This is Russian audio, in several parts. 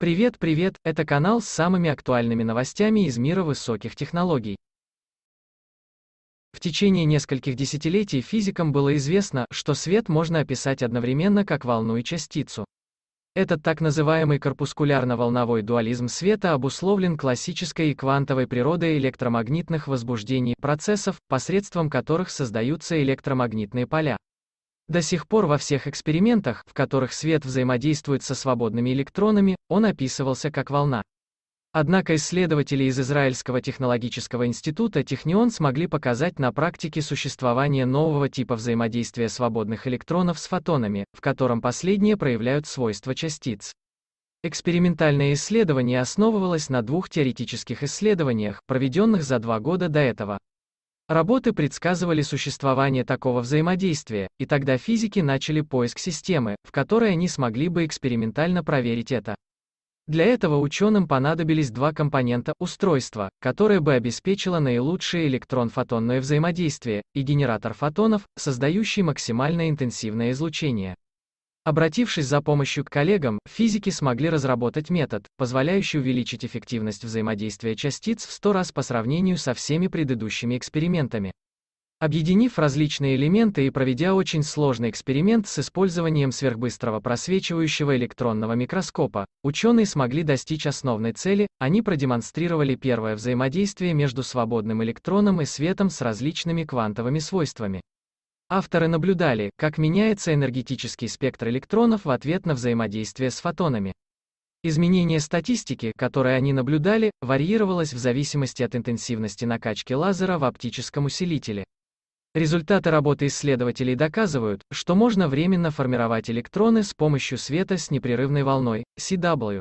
Привет, привет, это канал с самыми актуальными новостями из мира высоких технологий. В течение нескольких десятилетий физикам было известно, что свет можно описать одновременно как волну и частицу. Этот так называемый корпускулярно-волновой дуализм света обусловлен классической и квантовой природой электромагнитных возбуждений процессов, посредством которых создаются электромагнитные поля. До сих пор во всех экспериментах, в которых свет взаимодействует со свободными электронами, он описывался как волна. Однако исследователи из Израильского технологического института Технион смогли показать на практике существование нового типа взаимодействия свободных электронов с фотонами, в котором последние проявляют свойства частиц. Экспериментальное исследование основывалось на двух теоретических исследованиях, проведенных за два года до этого. Работы предсказывали существование такого взаимодействия, и тогда физики начали поиск системы, в которой они смогли бы экспериментально проверить это. Для этого ученым понадобились два компонента устройства, которое бы обеспечило наилучшее электрон-фотонное взаимодействие, и генератор фотонов, создающий максимально интенсивное излучение. Обратившись за помощью к коллегам, физики смогли разработать метод, позволяющий увеличить эффективность взаимодействия частиц в 100 раз по сравнению со всеми предыдущими экспериментами. Объединив различные элементы и проведя очень сложный эксперимент с использованием сверхбыстрого просвечивающего электронного микроскопа, ученые смогли достичь основной цели, они продемонстрировали первое взаимодействие между свободным электроном и светом с различными квантовыми свойствами. Авторы наблюдали, как меняется энергетический спектр электронов в ответ на взаимодействие с фотонами. Изменение статистики, которое они наблюдали, варьировалось в зависимости от интенсивности накачки лазера в оптическом усилителе. Результаты работы исследователей доказывают, что можно временно формировать электроны с помощью света с непрерывной волной, CW.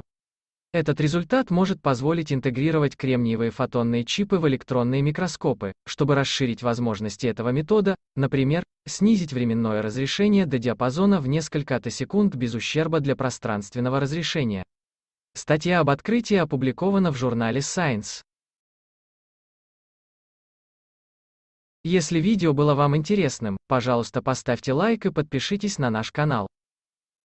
Этот результат может позволить интегрировать кремниевые фотонные чипы в электронные микроскопы, чтобы расширить возможности этого метода, например, снизить временное разрешение до диапазона в несколько атосекунд без ущерба для пространственного разрешения. Статья об открытии опубликована в журнале Science. Если видео было вам интересным, пожалуйста поставьте лайк и подпишитесь на наш канал.